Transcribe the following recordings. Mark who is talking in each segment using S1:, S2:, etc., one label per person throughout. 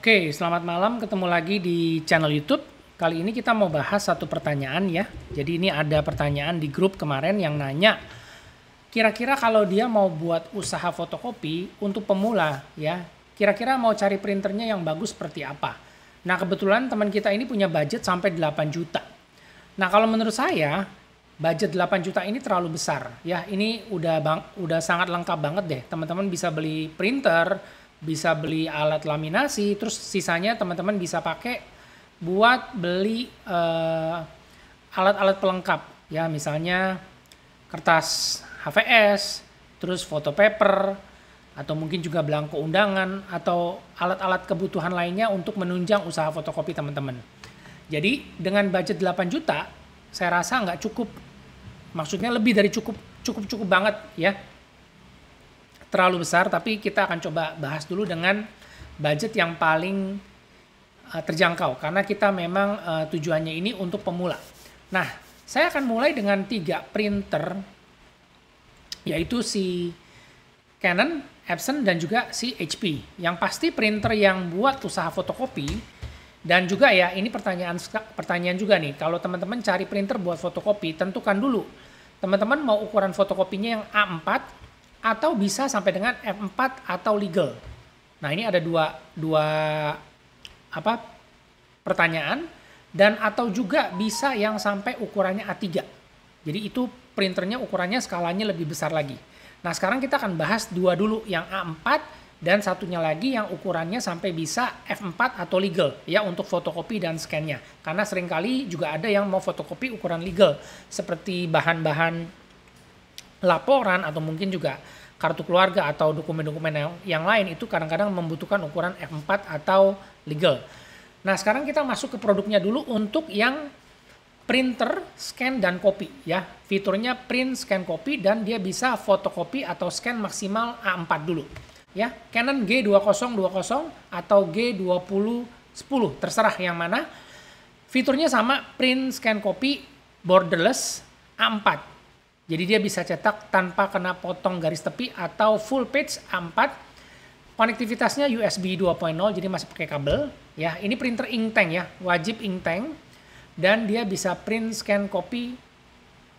S1: Oke, selamat malam. Ketemu lagi di channel YouTube. Kali ini kita mau bahas satu pertanyaan ya. Jadi ini ada pertanyaan di grup kemarin yang nanya, kira-kira kalau dia mau buat usaha fotokopi untuk pemula ya, kira-kira mau cari printernya yang bagus seperti apa? Nah, kebetulan teman kita ini punya budget sampai 8 juta. Nah, kalau menurut saya, budget 8 juta ini terlalu besar. Ya, ini udah bang, udah sangat lengkap banget deh. Teman-teman bisa beli printer, bisa beli alat laminasi terus sisanya teman-teman bisa pakai buat beli eh, alat-alat uh, pelengkap ya misalnya kertas HVS terus foto paper atau mungkin juga belangko undangan atau alat-alat kebutuhan lainnya untuk menunjang usaha fotokopi teman-teman. Jadi dengan budget 8 juta saya rasa nggak cukup. Maksudnya lebih dari cukup, cukup-cukup banget ya terlalu besar, tapi kita akan coba bahas dulu dengan budget yang paling uh, terjangkau karena kita memang uh, tujuannya ini untuk pemula. Nah, saya akan mulai dengan tiga printer yaitu si Canon, Epson dan juga si HP. Yang pasti printer yang buat usaha fotokopi dan juga ya ini pertanyaan pertanyaan juga nih kalau teman-teman cari printer buat fotokopi tentukan dulu teman-teman mau ukuran fotokopinya yang A4 atau bisa sampai dengan F4 atau legal. Nah, ini ada dua dua apa pertanyaan dan atau juga bisa yang sampai ukurannya A3. Jadi itu printernya ukurannya skalanya lebih besar lagi. Nah, sekarang kita akan bahas dua dulu, yang A4 dan satunya lagi yang ukurannya sampai bisa F4 atau legal ya untuk fotokopi dan scan-nya. Karena seringkali juga ada yang mau fotokopi ukuran legal seperti bahan-bahan laporan atau mungkin juga kartu keluarga atau dokumen-dokumen yang, lain itu kadang-kadang membutuhkan ukuran F4 atau legal. Nah, sekarang kita masuk ke produknya dulu untuk yang printer, scan dan copy ya. Fiturnya print, scan, copy dan dia bisa fotokopi atau scan maksimal A4 dulu. Ya, Canon G2020 atau G2010 terserah yang mana. Fiturnya sama print, scan, copy borderless A4 jadi dia bisa cetak tanpa kena potong garis tepi atau full page A4. Konektivitasnya USB 2.0 jadi masih pakai kabel ya. Ini printer ink tank ya, wajib ink tank dan dia bisa print scan copy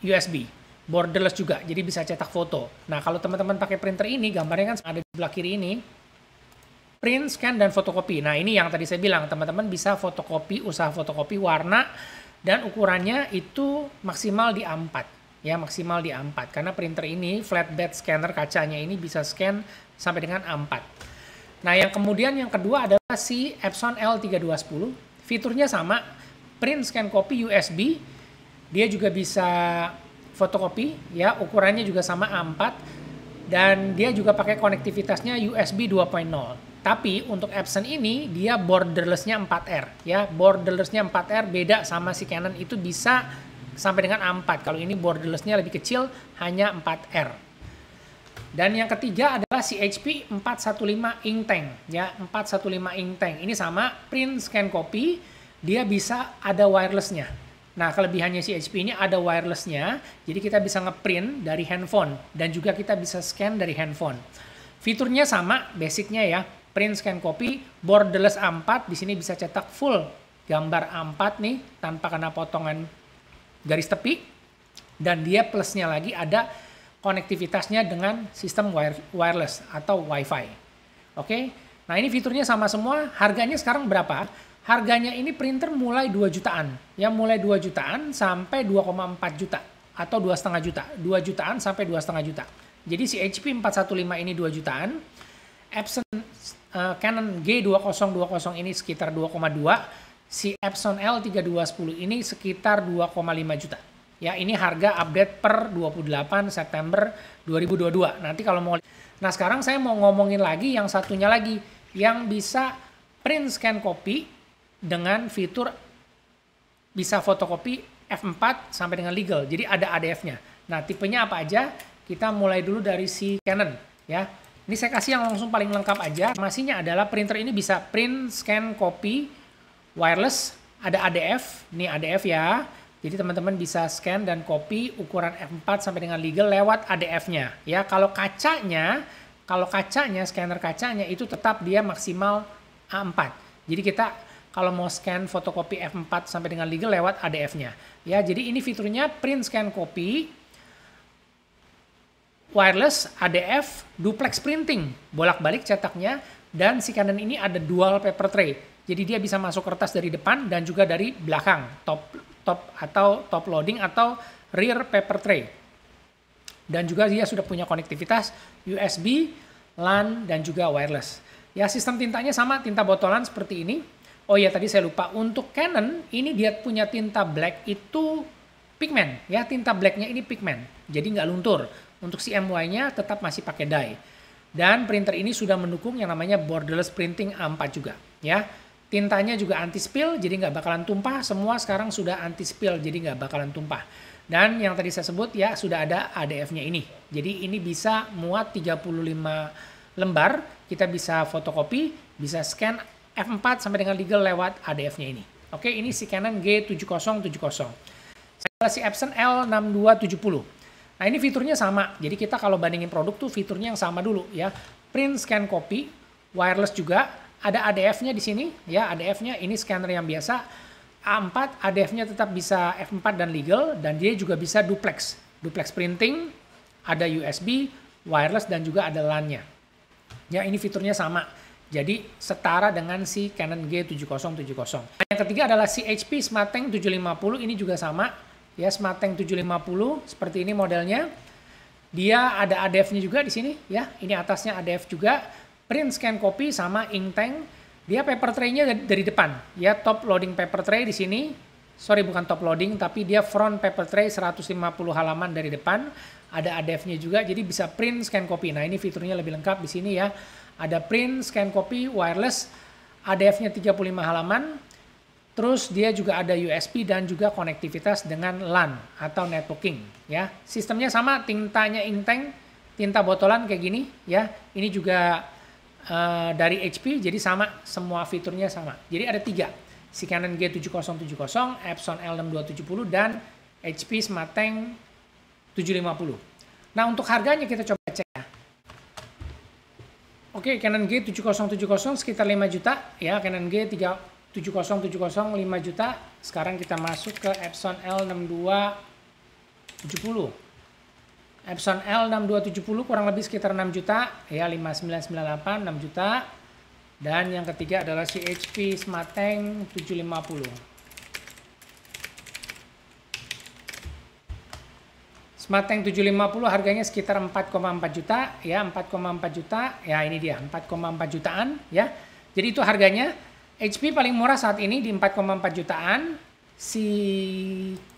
S1: USB borderless juga jadi bisa cetak foto nah kalau teman-teman pakai printer ini gambarnya kan ada di sebelah kiri ini print scan dan fotokopi nah ini yang tadi saya bilang teman-teman bisa fotokopi usaha fotokopi warna dan ukurannya itu maksimal di A4 ya maksimal di A4 karena printer ini flatbed scanner kacanya ini bisa scan sampai dengan A4. Nah, yang kemudian yang kedua adalah si Epson L3210. Fiturnya sama, print scan copy USB. Dia juga bisa fotokopi ya, ukurannya juga sama A4 dan dia juga pakai konektivitasnya USB 2.0. Tapi untuk Epson ini dia borderlessnya 4R ya, borderlessnya 4R beda sama si Canon itu bisa sampai dengan A4. Kalau ini borderlessnya lebih kecil, hanya 4R. Dan yang ketiga adalah CHP 415 ink tank, ya 415 ink tank. Ini sama print scan copy, dia bisa ada wirelessnya. Nah, kelebihannya hp ini ada wirelessnya, jadi kita bisa ngeprint dari handphone dan juga kita bisa scan dari handphone. Fiturnya sama, basicnya ya, print scan copy, borderless A4, di sini bisa cetak full gambar A4 nih tanpa kena potongan garis tepi dan dia plusnya lagi ada konektivitasnya dengan sistem wire, wireless atau WiFi. Oke. Okay? Nah, ini fiturnya sama semua. Harganya sekarang berapa? Harganya ini printer mulai 2 jutaan. Ya, mulai 2 jutaan sampai 2,4 juta atau dua 2,5 juta. 2 jutaan sampai dua 2,5 juta. Jadi si HP 415 ini 2 jutaan. Epson uh, Canon G2020 ini sekitar 2,2 si Epson L3210 ini sekitar 2,5 juta. Ya, ini harga update per 28 September 2022. Nanti kalau mau Nah, sekarang saya mau ngomongin lagi yang satunya lagi yang bisa print scan copy dengan fitur bisa fotokopi F4 sampai dengan legal. Jadi ada ADF-nya. Nah, tipenya apa aja? Kita mulai dulu dari si Canon, ya. Ini saya kasih yang langsung paling lengkap aja. Masihnya adalah printer ini bisa print, scan, copy wireless ada ADF, ini ADF ya. Jadi teman-teman bisa scan dan copy ukuran F4 sampai dengan legal lewat ADF-nya. Ya, kalau kacanya, kalau kacanya scanner kacanya itu tetap dia maksimal A4. Jadi kita kalau mau scan fotokopi F4 sampai dengan legal lewat ADF-nya. Ya, jadi ini fiturnya print scan copy wireless ADF duplex printing bolak-balik cetaknya dan si Canon ini ada dual paper tray jadi dia bisa masuk kertas dari depan dan juga dari belakang, top top atau top loading atau rear paper tray. Dan juga dia sudah punya konektivitas USB, LAN dan juga wireless. Ya sistem tintanya sama tinta botolan seperti ini. Oh ya tadi saya lupa untuk Canon ini dia punya tinta black itu pigmen ya tinta blacknya ini pigmen jadi nggak luntur untuk CMY-nya tetap masih pakai dye dan printer ini sudah mendukung yang namanya borderless printing A4 juga ya Tintanya juga anti spill, jadi nggak bakalan tumpah. Semua sekarang sudah anti spill, jadi nggak bakalan tumpah. Dan yang tadi saya sebut ya sudah ada ADF-nya ini. Jadi ini bisa muat 35 lembar, kita bisa fotokopi, bisa scan F4 sampai dengan legal lewat ADF-nya ini. Oke, ini si Canon G7070. Saya si Epson L6270. Nah ini fiturnya sama, jadi kita kalau bandingin produk tuh fiturnya yang sama dulu ya. Print, scan, copy, wireless juga, ada ADF-nya di sini ya ADF-nya ini scanner yang biasa A4 ADF-nya tetap bisa F4 dan legal dan dia juga bisa duplex duplex printing ada USB wireless dan juga ada LAN-nya ya ini fiturnya sama jadi setara dengan si Canon G7070. Yang ketiga adalah si HP Tank 750 ini juga sama ya Tank 750 seperti ini modelnya. Dia ada ADF-nya juga di sini ya. Ini atasnya ADF juga print scan copy sama ink tank dia paper tray-nya dari, depan ya top loading paper tray di sini sorry bukan top loading tapi dia front paper tray 150 halaman dari depan ada ADF-nya juga jadi bisa print scan copy nah ini fiturnya lebih lengkap di sini ya ada print scan copy wireless ADF-nya 35 halaman Terus dia juga ada USB dan juga konektivitas dengan LAN atau networking ya. Sistemnya sama tintanya inteng, tinta botolan kayak gini ya. Ini juga uh, dari HP jadi sama semua fiturnya sama. Jadi ada tiga si Canon G7070, Epson L6270 dan HP Smarteng 750. Nah untuk harganya kita coba cek ya. Oke Canon G7070 sekitar 5 juta ya Canon G7070 5 juta. Sekarang kita masuk ke Epson L6270. Epson L6270 kurang lebih sekitar 6 juta ya 5998 6 juta dan yang ketiga adalah si HP Smarteng 750 Smarteng 750 harganya sekitar 4,4 juta ya 4,4 juta ya ini dia 4,4 jutaan ya jadi itu harganya HP paling murah saat ini di 4,4 jutaan si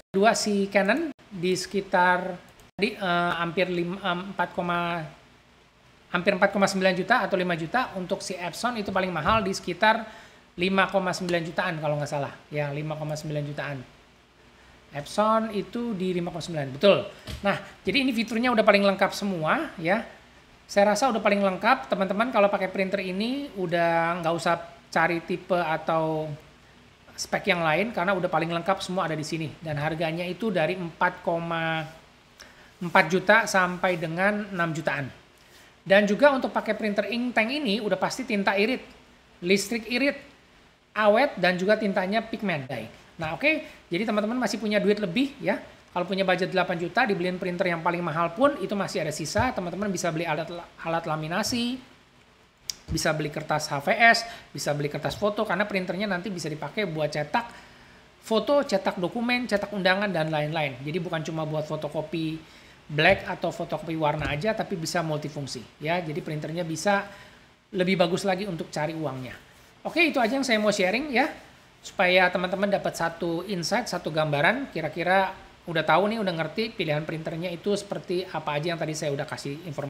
S1: kedua si Canon di sekitar di uh, hampir 5, um, 4, hampir 4,9 juta atau 5 juta untuk si Epson itu paling mahal di sekitar 5,9 jutaan kalau nggak salah ya 5,9 jutaan Epson itu di 5,9 betul nah jadi ini fiturnya udah paling lengkap semua ya saya rasa udah paling lengkap teman-teman kalau pakai printer ini udah nggak usah cari tipe atau spek yang lain karena udah paling lengkap semua ada di sini dan harganya itu dari 4, 4 juta sampai dengan 6 jutaan. Dan juga untuk pakai printer ink tank ini udah pasti tinta irit, listrik irit, awet dan juga tintanya pigment dye. Nah, oke. Okay. Jadi teman-teman masih punya duit lebih ya. Kalau punya budget 8 juta dibeliin printer yang paling mahal pun itu masih ada sisa, teman-teman bisa beli alat alat laminasi, bisa beli kertas HVS, bisa beli kertas foto karena printernya nanti bisa dipakai buat cetak foto, cetak dokumen, cetak undangan dan lain-lain. Jadi bukan cuma buat fotokopi black atau fotokopi warna aja tapi bisa multifungsi ya jadi printernya bisa lebih bagus lagi untuk cari uangnya oke itu aja yang saya mau sharing ya supaya teman-teman dapat satu insight satu gambaran kira-kira udah tahu nih udah ngerti pilihan printernya itu seperti apa aja yang tadi saya udah kasih informasi